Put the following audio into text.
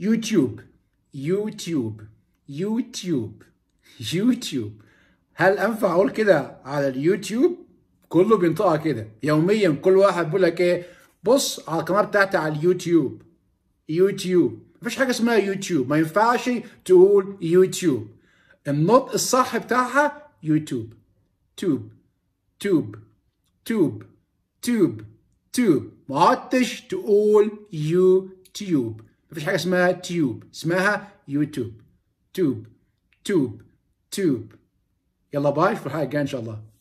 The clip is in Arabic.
يوتيوب يوتيوب يوتيوب يوتيوب هل انفع اقول كده على اليوتيوب كله بينطقها كده يوميا كل واحد بيقول لك ايه بص على القناه بتاعتي على اليوتيوب يوتيوب مفيش حاجه اسمها يوتيوب ما ينفعش تقول يوتيوب النطق الصح بتاعها يوتيوب توب توب توب توب توب ما عدتش تقول يوتيوب ما فيش حاجه اسمها تيوب اسمها يوتيوب تيوب تيوب توب يلا باي في الحلقه الجايه ان شاء الله